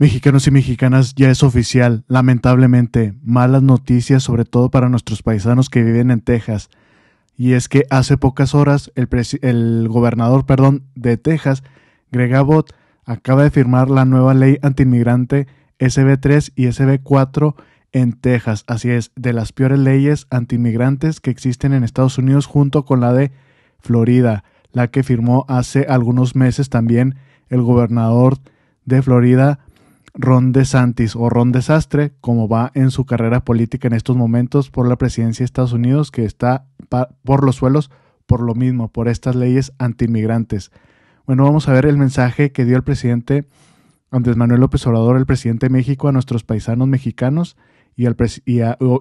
Mexicanos y mexicanas, ya es oficial, lamentablemente, malas noticias sobre todo para nuestros paisanos que viven en Texas. Y es que hace pocas horas el, gobernador perdón, de Texas, Greg Abbott, acaba de firmar la nueva ley antiinmigrante SB3 y SB4 en Texas. Así es, de las peores leyes antiinmigrantes que existen en Estados Unidos junto con la de Florida, la que firmó hace algunos meses también el gobernador de Florida, Ron DeSantis o Ron Desastre, como va en su carrera política en estos momentos por la presidencia de Estados Unidos, que está por los suelos por lo mismo, por estas leyes antiinmigrantes. Bueno, vamos a ver el mensaje que dio el presidente Andrés Manuel López Obrador, el presidente de México, a nuestros paisanos mexicanos y, al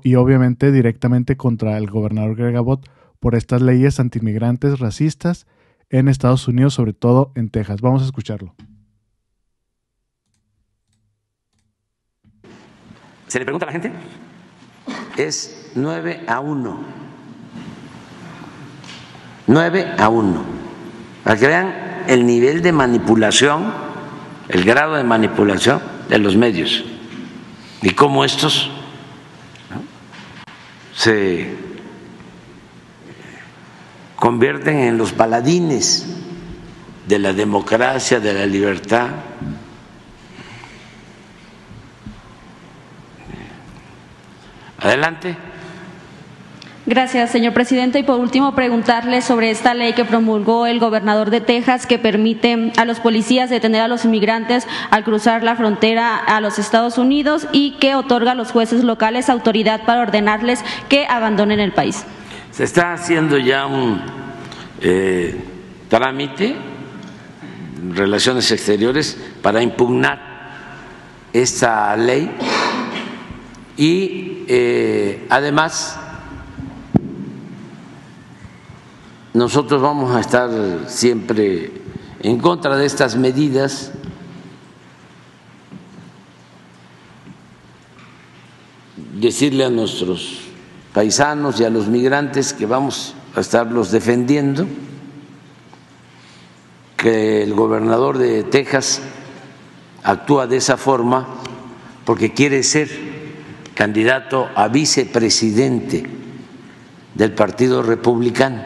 y, obviamente directamente contra el gobernador Greg Abbott por estas leyes antiinmigrantes racistas en Estados Unidos, sobre todo en Texas. Vamos a escucharlo. se le pregunta a la gente, es 9 a 1. 9 a 1. Para que vean el nivel de manipulación, el grado de manipulación de los medios y cómo estos se convierten en los paladines de la democracia, de la libertad, Adelante. Gracias, señor presidente. Y por último, preguntarle sobre esta ley que promulgó el gobernador de Texas que permite a los policías detener a los inmigrantes al cruzar la frontera a los Estados Unidos y que otorga a los jueces locales autoridad para ordenarles que abandonen el país. Se está haciendo ya un eh, trámite relaciones exteriores para impugnar esta ley y eh, además nosotros vamos a estar siempre en contra de estas medidas decirle a nuestros paisanos y a los migrantes que vamos a estarlos defendiendo, que el gobernador de Texas actúa de esa forma porque quiere ser candidato a vicepresidente del Partido Republicano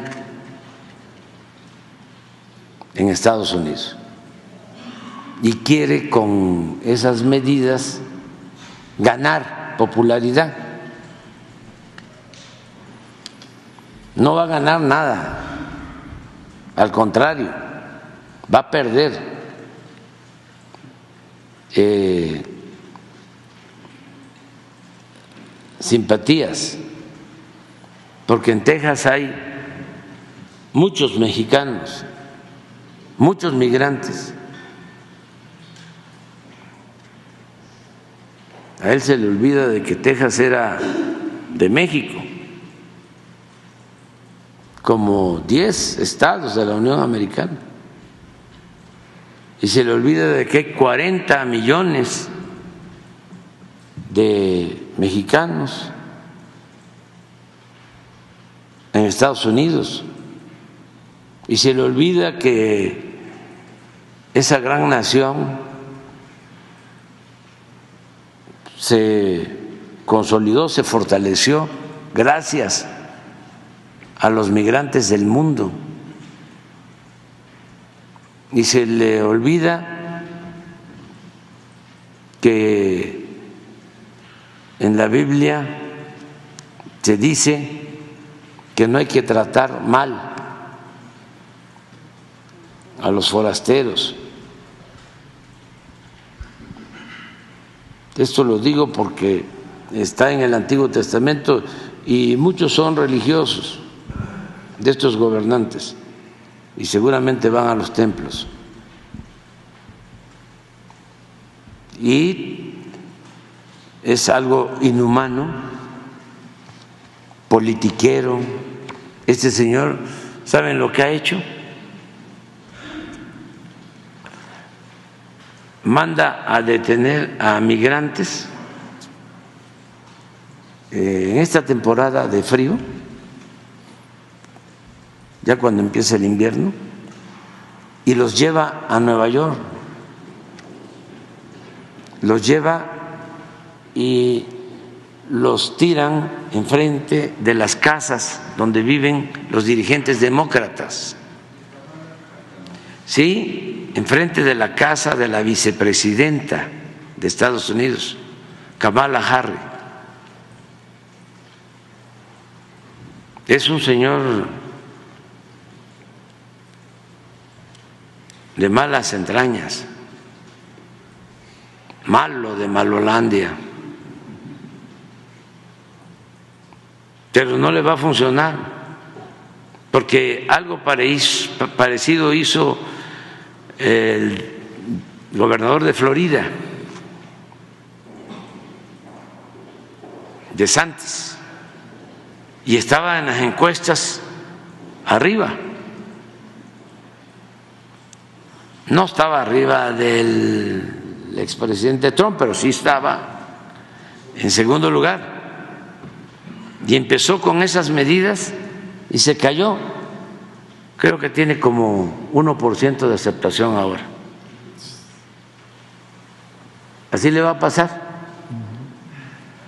en Estados Unidos y quiere con esas medidas ganar popularidad. No va a ganar nada, al contrario, va a perder. Eh, simpatías, porque en Texas hay muchos mexicanos, muchos migrantes. A él se le olvida de que Texas era de México, como 10 estados de la Unión Americana. Y se le olvida de que hay 40 millones de mexicanos en Estados Unidos y se le olvida que esa gran nación se consolidó, se fortaleció gracias a los migrantes del mundo y se le olvida que en la Biblia se dice que no hay que tratar mal a los forasteros. Esto lo digo porque está en el Antiguo Testamento y muchos son religiosos de estos gobernantes y seguramente van a los templos. Y es algo inhumano, politiquero. Este señor, ¿saben lo que ha hecho? Manda a detener a migrantes eh, en esta temporada de frío, ya cuando empieza el invierno, y los lleva a Nueva York, los lleva y los tiran enfrente de las casas donde viven los dirigentes demócratas. Sí, enfrente de la casa de la vicepresidenta de Estados Unidos, Kamala Harris. Es un señor de malas entrañas, malo de Malolandia. pero no le va a funcionar, porque algo parecido hizo el gobernador de Florida, de Santos y estaba en las encuestas arriba. No estaba arriba del expresidente Trump, pero sí estaba en segundo lugar y empezó con esas medidas y se cayó. Creo que tiene como 1% de aceptación ahora. Así le va a pasar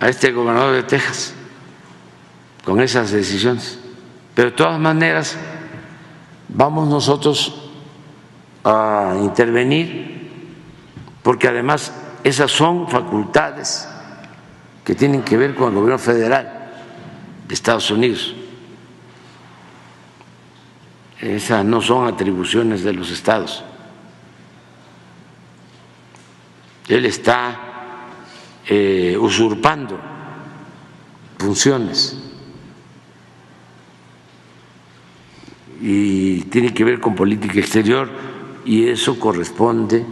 a este gobernador de Texas con esas decisiones. Pero de todas maneras, vamos nosotros a intervenir porque además esas son facultades que tienen que ver con el gobierno federal de Estados Unidos. Esas no son atribuciones de los estados. Él está eh, usurpando funciones y tiene que ver con política exterior y eso corresponde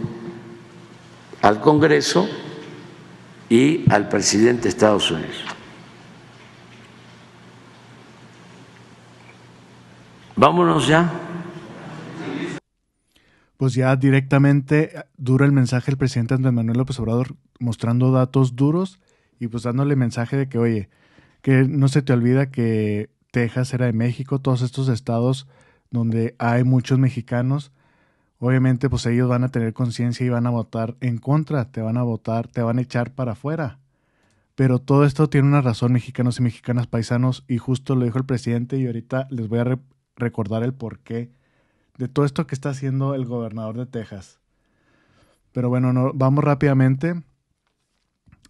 al Congreso y al presidente de Estados Unidos. Vámonos ya. Pues ya directamente dura el mensaje del presidente Andrés Manuel López Obrador mostrando datos duros y pues dándole mensaje de que, oye, que no se te olvida que Texas era de México, todos estos estados donde hay muchos mexicanos, obviamente pues ellos van a tener conciencia y van a votar en contra, te van a votar, te van a echar para afuera. Pero todo esto tiene una razón, mexicanos y mexicanas paisanos, y justo lo dijo el presidente y ahorita les voy a, recordar el porqué de todo esto que está haciendo el gobernador de Texas. Pero bueno, vamos rápidamente.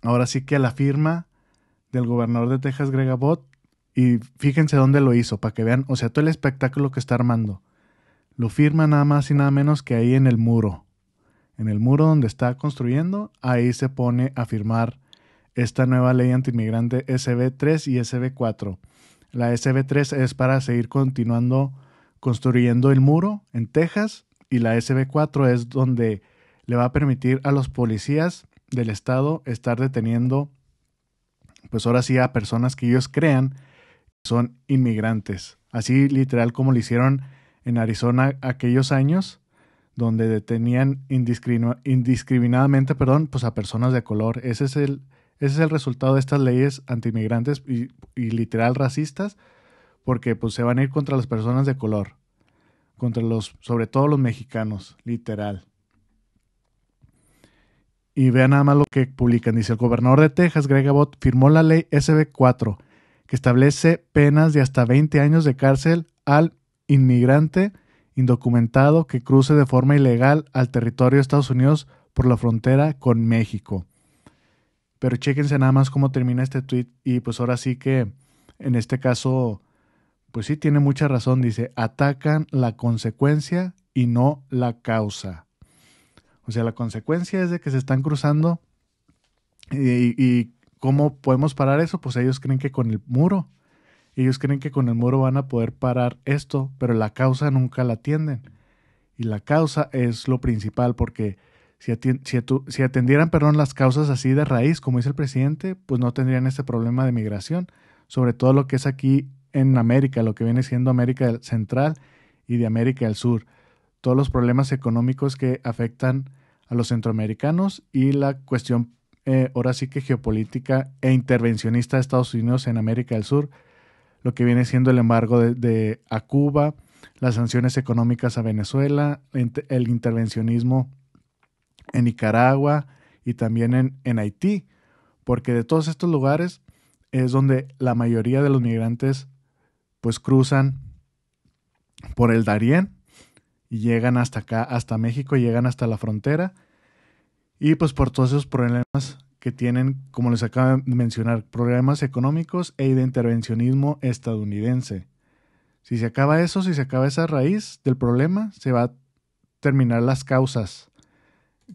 Ahora sí que a la firma del gobernador de Texas, Greg Abbott, y fíjense dónde lo hizo, para que vean, o sea, todo el espectáculo que está armando. Lo firma nada más y nada menos que ahí en el muro. En el muro donde está construyendo, ahí se pone a firmar esta nueva ley antiinmigrante SB3 y SB4. La SB3 es para seguir continuando construyendo el muro en Texas y la SB4 es donde le va a permitir a los policías del estado estar deteniendo, pues ahora sí, a personas que ellos crean son inmigrantes. Así literal como lo hicieron en Arizona aquellos años, donde detenían indiscriminadamente perdón, pues a personas de color. Ese es el, ese es el resultado de estas leyes anti y, y literal racistas, porque pues se van a ir contra las personas de color, contra los, sobre todo los mexicanos, literal. Y vean nada más lo que publican. Dice, el gobernador de Texas, Greg Abbott, firmó la ley SB4, que establece penas de hasta 20 años de cárcel al inmigrante indocumentado que cruce de forma ilegal al territorio de Estados Unidos por la frontera con México. Pero chéquense nada más cómo termina este tweet y pues ahora sí que en este caso, pues sí tiene mucha razón, dice, atacan la consecuencia y no la causa. O sea, la consecuencia es de que se están cruzando y ¿cómo podemos parar eso? Pues ellos creen que con el muro, ellos creen que con el muro van a poder parar esto, pero la causa nunca la atienden. Y la causa es lo principal porque si, atendieran perdón, las causas así de raíz, como dice el presidente, pues no tendrían este problema de migración, sobre todo lo que es aquí en América, lo que viene siendo América Central y de América del Sur, todos los problemas económicos que afectan a los centroamericanos y la cuestión eh, ahora sí que geopolítica e intervencionista de Estados Unidos en América del Sur, lo que viene siendo el embargo de, de a Cuba, las sanciones económicas a Venezuela, el intervencionismo en Nicaragua y también en, Haití, porque de todos estos lugares es donde la mayoría de los migrantes pues cruzan por el Darién y llegan hasta acá, hasta México, y llegan hasta la frontera y pues por todos esos problemas que tienen, como les acabo de mencionar, problemas económicos e de intervencionismo estadounidense. Si se acaba eso, si se acaba esa raíz del problema, se va a terminar las causas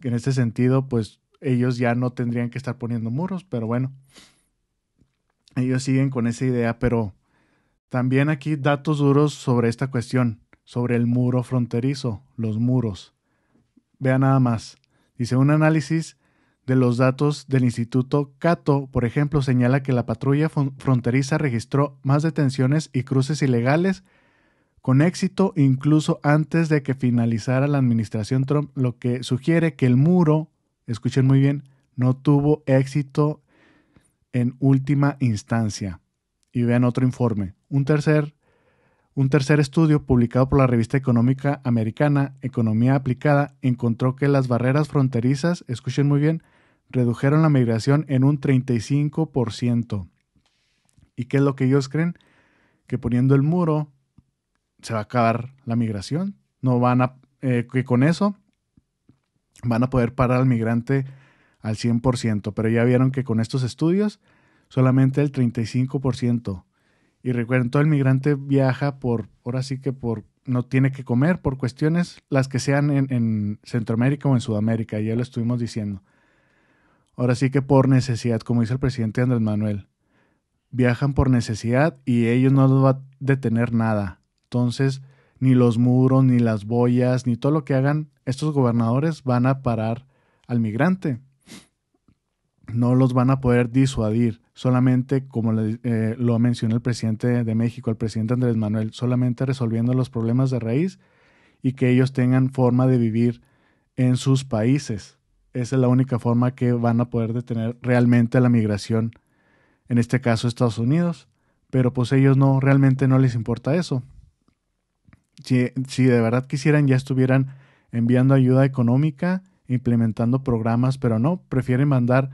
en este sentido, pues ellos ya no tendrían que estar poniendo muros, pero bueno, ellos siguen con esa idea, pero también aquí datos duros sobre esta cuestión, sobre el muro fronterizo, los muros. Vean nada más. Dice un análisis de los datos del Instituto Cato, por ejemplo, señala que la patrulla fronteriza registró más detenciones y cruces ilegales con éxito incluso antes de que finalizara la administración Trump, lo que sugiere que el muro, escuchen muy bien, no tuvo éxito en última instancia. Y vean otro informe. Un tercer, un tercer estudio publicado por la revista económica americana Economía Aplicada encontró que las barreras fronterizas, escuchen muy bien, redujeron la migración en un 35%. ¿Y qué es lo que ellos creen? Que poniendo el muro se va a acabar la migración. No van a, eh, que con eso van a poder parar al migrante al 100%, pero ya vieron que con estos estudios solamente el 35%. Y recuerden, todo el migrante viaja por, ahora sí que por, no tiene que comer por cuestiones, las que sean en, en Centroamérica o en Sudamérica, ya lo estuvimos diciendo. Ahora sí que por necesidad, como dice el presidente Andrés Manuel, viajan por necesidad y ellos no los va a detener nada. Entonces, ni los muros, ni las boyas, ni todo lo que hagan estos gobernadores van a parar al migrante. No los van a poder disuadir. Solamente, como eh, lo mencionó el presidente de México, el presidente Andrés Manuel, solamente resolviendo los problemas de raíz y que ellos tengan forma de vivir en sus países. Esa es la única forma que van a poder detener realmente la migración, en este caso Estados Unidos. Pero pues ellos no, realmente no les importa eso si, de verdad quisieran, ya estuvieran enviando ayuda económica, implementando programas, pero no, prefieren mandar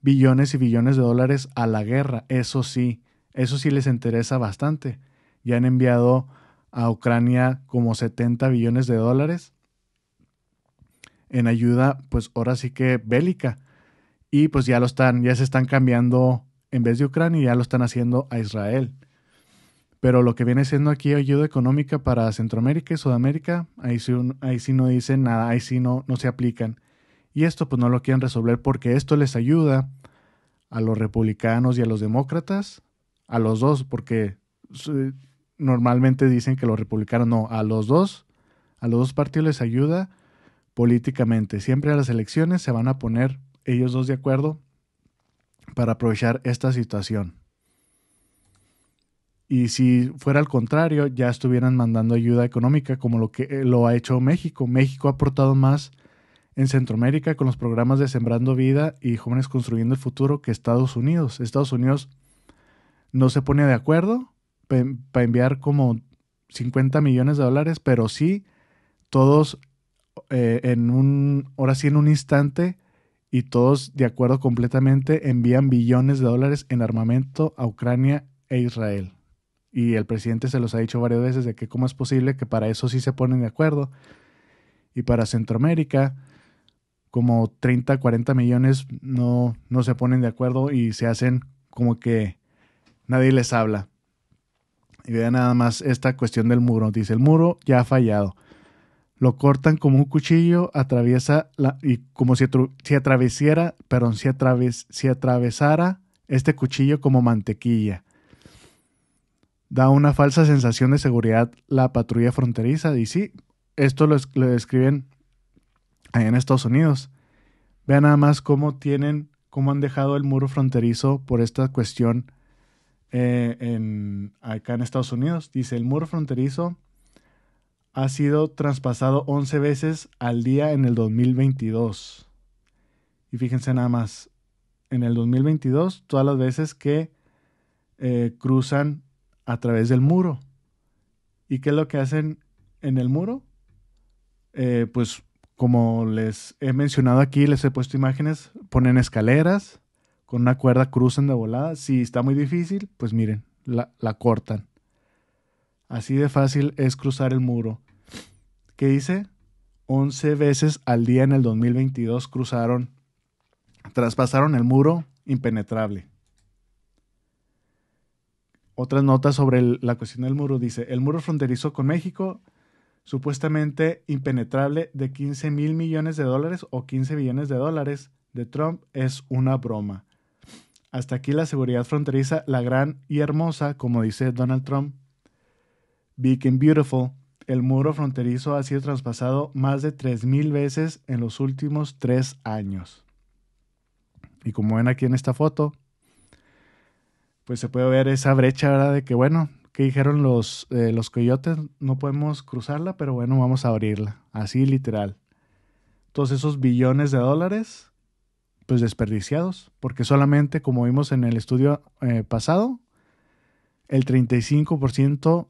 billones y billones de dólares a la guerra. Eso sí, eso sí les interesa bastante. Ya han enviado a Ucrania como 70 billones de dólares en ayuda, pues ahora sí que bélica. Y pues ya lo están, ya se están cambiando en vez de Ucrania, ya lo están haciendo a Israel. Pero lo que viene siendo aquí ayuda económica para Centroamérica y Sudamérica, ahí sí, no dicen nada, ahí sí no, no se aplican. Y esto pues no lo quieren resolver porque esto les ayuda a los republicanos y a los demócratas, a los dos, porque normalmente dicen que los republicanos no, a los dos, a los dos partidos les ayuda políticamente. Siempre a las elecciones se van a poner ellos dos de acuerdo para aprovechar esta situación. Y si fuera al contrario, ya estuvieran mandando ayuda económica, como lo que eh, lo ha hecho México. México ha aportado más en Centroamérica con los programas de Sembrando Vida y Jóvenes Construyendo el Futuro que Estados Unidos. Estados Unidos no se pone de acuerdo para enviar como 50 millones de dólares, pero sí todos eh, en un, ahora sí en un instante y todos de acuerdo completamente envían billones de dólares en armamento a Ucrania e Israel. Y el presidente se los ha dicho varias veces de que cómo es posible que para eso sí se ponen de acuerdo. Y para Centroamérica, como 30, 40 millones no, no se ponen de acuerdo y se hacen como que nadie les habla. Y vean nada más esta cuestión del muro. Dice, el muro ya ha fallado. Lo cortan como un cuchillo, atraviesa la, y como si, si atravesiera, perdón, si atravesara este cuchillo como mantequilla da una falsa sensación de seguridad la patrulla fronteriza. Y sí, esto lo, describen en Estados Unidos. Vean nada más cómo tienen, cómo han dejado el muro fronterizo por esta cuestión eh, en, acá en Estados Unidos. Dice, el muro fronterizo ha sido traspasado 11 veces al día en el 2022. Y fíjense nada más, en el 2022, todas las veces que eh, cruzan a través del muro. ¿Y qué es lo que hacen en el muro? Eh, pues como les he mencionado aquí, les he puesto imágenes, ponen escaleras, con una cuerda cruzan de volada. Si está muy difícil, pues miren, la, cortan. Así de fácil es cruzar el muro. ¿Qué dice? 11 veces al día en el 2022 cruzaron, traspasaron el muro impenetrable otras notas sobre la cuestión del muro. Dice, el muro fronterizo con México, supuestamente impenetrable de 15 mil millones de dólares o 15 billones de dólares de Trump, es una broma. Hasta aquí la seguridad fronteriza, la gran y hermosa, como dice Donald Trump. Big and Beautiful, el muro fronterizo ha sido traspasado más de mil veces en los últimos tres años. Y como ven aquí en esta foto, pues se puede ver esa brecha, ¿verdad? De que, bueno, que dijeron los, eh, los coyotes, no podemos cruzarla, pero bueno, vamos a abrirla. Así literal. Todos esos billones de dólares, pues desperdiciados, porque solamente, como vimos en el estudio eh, pasado, el 35%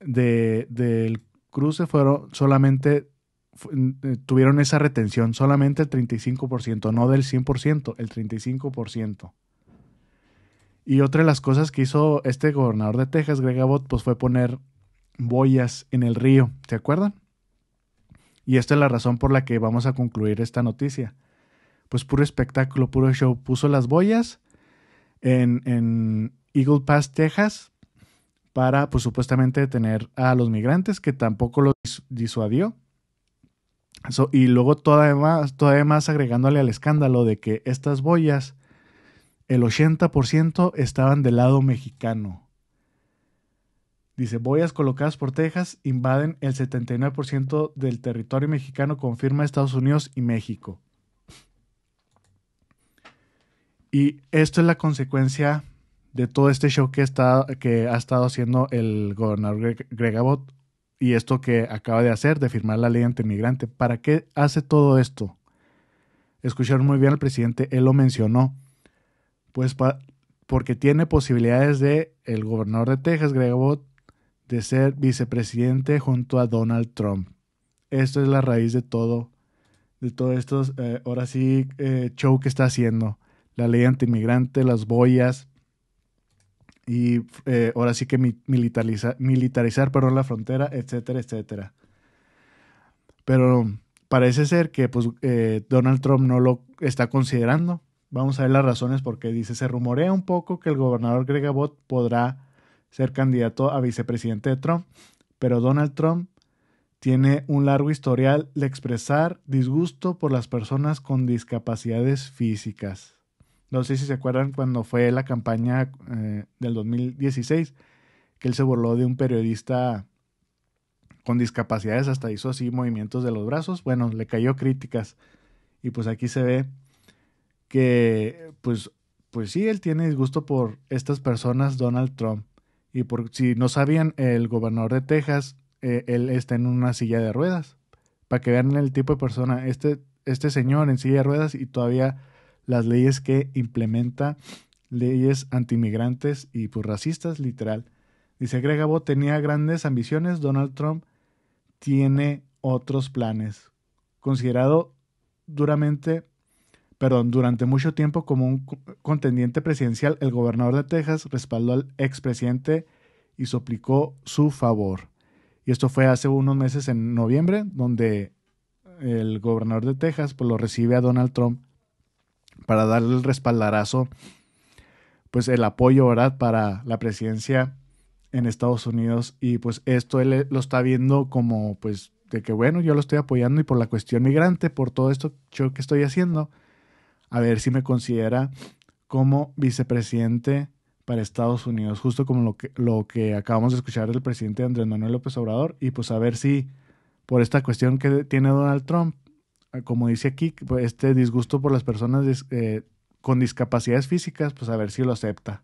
del cruce fueron solamente eh, tuvieron esa retención, solamente el 35%, no del 100%, el 35%. Y otra de las cosas que hizo este gobernador de Texas, Greg Abbott, pues fue poner boyas en el río, ¿se acuerdan? Y esta es la razón por la que vamos a concluir esta noticia. Pues puro espectáculo, puro show. Puso las boyas en, Eagle Pass, Texas, para pues supuestamente detener a los migrantes, que tampoco los disuadió. y luego todavía más, todavía más agregándole al escándalo de que estas boyas el 80% estaban del lado mexicano. Dice, boyas colocadas por Texas invaden el 79% del territorio mexicano, confirma Estados Unidos y México. Y esto es la consecuencia de todo este show que, que ha estado haciendo el gobernador Greg, Abbott y esto que acaba de hacer, de firmar la ley antimigrante. ¿Para qué hace todo esto? Escucharon muy bien al presidente, él lo mencionó pues porque tiene posibilidades de el gobernador de Texas, Greg Abbott, de ser vicepresidente junto a Donald Trump. Esto es la raíz de todo, de todo esto. Eh, ahora sí, eh, show que está haciendo. La ley antiinmigrante, las boyas y eh, ahora sí que militarizar perdón, la frontera, etcétera, etcétera. Pero parece ser que pues, Donald Trump no lo está considerando Vamos a ver las razones porque dice, se rumorea un poco que el gobernador Greg Abbott podrá ser candidato a vicepresidente de Trump, pero Donald Trump tiene un largo historial de expresar disgusto por las personas con discapacidades físicas. No sé si se acuerdan cuando fue la campaña eh, del 2016, que él se burló de un periodista con discapacidades, hasta hizo así movimientos de los brazos. Bueno, le cayó críticas. Y pues aquí se ve que pues, pues sí, él tiene disgusto por estas personas, Donald Trump. Y por si no sabían, el gobernador de Texas, eh, él está en una silla de ruedas. Para que vean el tipo de persona, este, este señor en silla de ruedas y todavía las leyes que implementa, leyes antimigrantes y pues racistas, literal. Dice Greg Abbott tenía grandes ambiciones, Donald Trump tiene otros planes. Considerado duramente perdón, durante mucho tiempo como un contendiente presidencial, el gobernador de Texas respaldó al expresidente y suplicó su favor. Y esto fue hace unos meses en noviembre, donde el gobernador de Texas pues, lo recibe a Donald Trump para darle el respaldarazo, pues el apoyo, ¿verdad?, para la presidencia en Estados Unidos. Y pues esto él eh, lo está viendo como, pues, de que bueno, yo lo estoy apoyando y por la cuestión migrante, por todo esto que estoy haciendo, a ver si me considera como vicepresidente para Estados Unidos, justo como lo que, acabamos de escuchar del presidente Andrés Manuel López Obrador, y pues a ver si por esta cuestión que tiene Donald Trump, ah, como dice aquí, pues, este disgusto por las personas eh, con discapacidades físicas, pues a ver si lo acepta.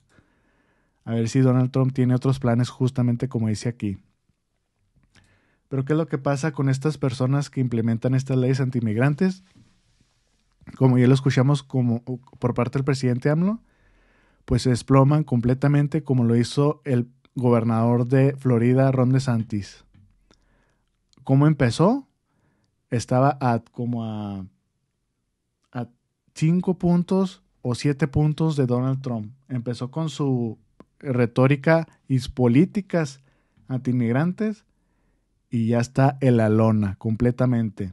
A ver si Donald Trump tiene otros planes justamente como dice aquí. Pero ¿qué es lo que pasa con estas personas que implementan estas leyes antimigrantes? como ya lo escuchamos como, por parte del presidente AMLO, pues se desploman completamente como lo hizo el gobernador de Florida, Ron DeSantis. ¿Cómo empezó? Estaba a, como a, cinco puntos o siete puntos de Donald Trump. Empezó con su retórica y políticas anti-inmigrantes y ya está en la lona completamente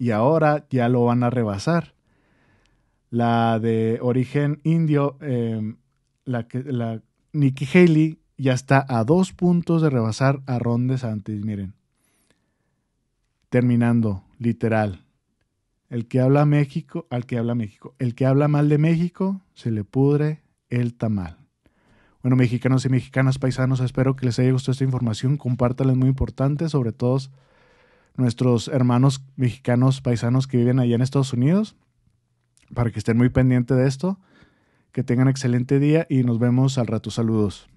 y ahora ya lo van a rebasar. La de origen indio, em, la, la Nikki Haley, ya está a dos puntos de rebasar a Ron antes Miren, terminando, literal. El que habla México, al que habla México. El que habla mal de México, se le pudre el tamal. Bueno, mexicanos y mexicanas, paisanos, espero que les haya gustado esta información. Compártanla, es muy importante, sobre todo nuestros hermanos mexicanos paisanos que viven allá en Estados Unidos, para que estén muy pendientes de esto, que tengan excelente día y nos vemos al rato. Saludos.